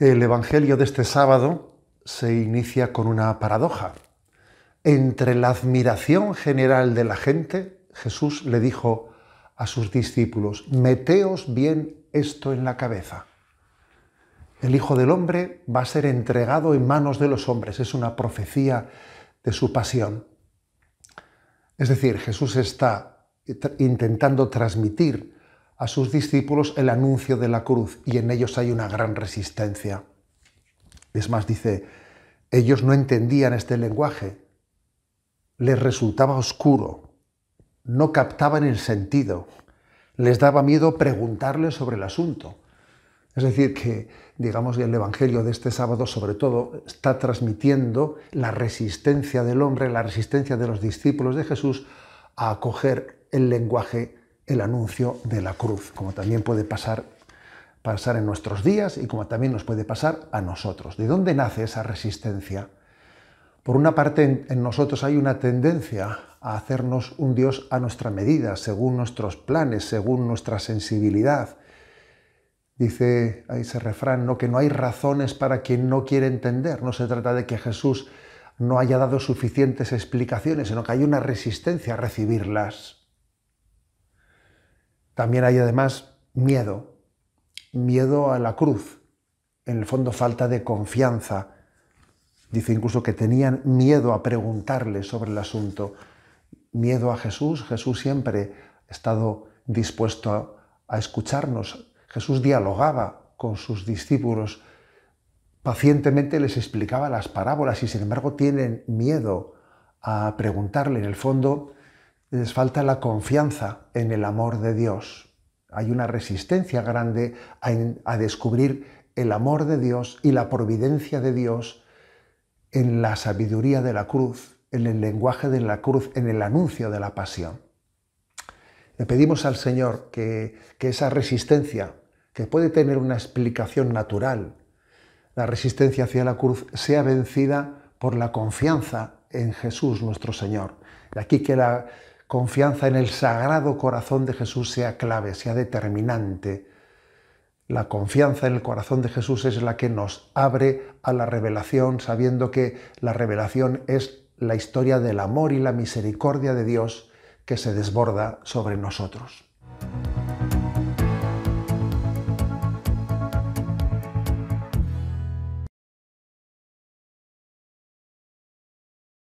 El Evangelio de este sábado se inicia con una paradoja. Entre la admiración general de la gente, Jesús le dijo a sus discípulos, meteos bien esto en la cabeza. El Hijo del Hombre va a ser entregado en manos de los hombres, es una profecía de su pasión. Es decir, Jesús está intentando transmitir a sus discípulos el anuncio de la cruz y en ellos hay una gran resistencia. Es más, dice, ellos no entendían este lenguaje, les resultaba oscuro, no captaban el sentido, les daba miedo preguntarles sobre el asunto. Es decir, que digamos que el Evangelio de este sábado sobre todo está transmitiendo la resistencia del hombre, la resistencia de los discípulos de Jesús a acoger el lenguaje el anuncio de la cruz, como también puede pasar, pasar en nuestros días y como también nos puede pasar a nosotros. ¿De dónde nace esa resistencia? Por una parte, en, nosotros hay una tendencia a hacernos un Dios a nuestra medida, según nuestros planes, según nuestra sensibilidad. Dice ahí ese refrán, ¿no? que no hay razones para quien no quiere entender. No se trata de que Jesús no haya dado suficientes explicaciones, sino que hay una resistencia a recibirlas. También hay además miedo, miedo a la cruz, en el fondo falta de confianza. Dice incluso que tenían miedo a preguntarle sobre el asunto, miedo a Jesús. Jesús siempre ha estado dispuesto a, escucharnos. Jesús dialogaba con sus discípulos, pacientemente les explicaba las parábolas y sin embargo tienen miedo a preguntarle. En el fondo, les falta la confianza en el amor de Dios. Hay una resistencia grande a, descubrir el amor de Dios y la providencia de Dios en la sabiduría de la cruz, en el lenguaje de la cruz, en el anuncio de la pasión. Le pedimos al Señor que, que, esa resistencia, que puede tener una explicación natural, la resistencia hacia la cruz sea vencida por la confianza en Jesús nuestro Señor. De aquí que la, confianza en el sagrado corazón de Jesús sea clave, sea determinante. La confianza en el corazón de Jesús es la que nos abre a la revelación, sabiendo que la revelación es la historia del amor y la misericordia de Dios que se desborda sobre nosotros.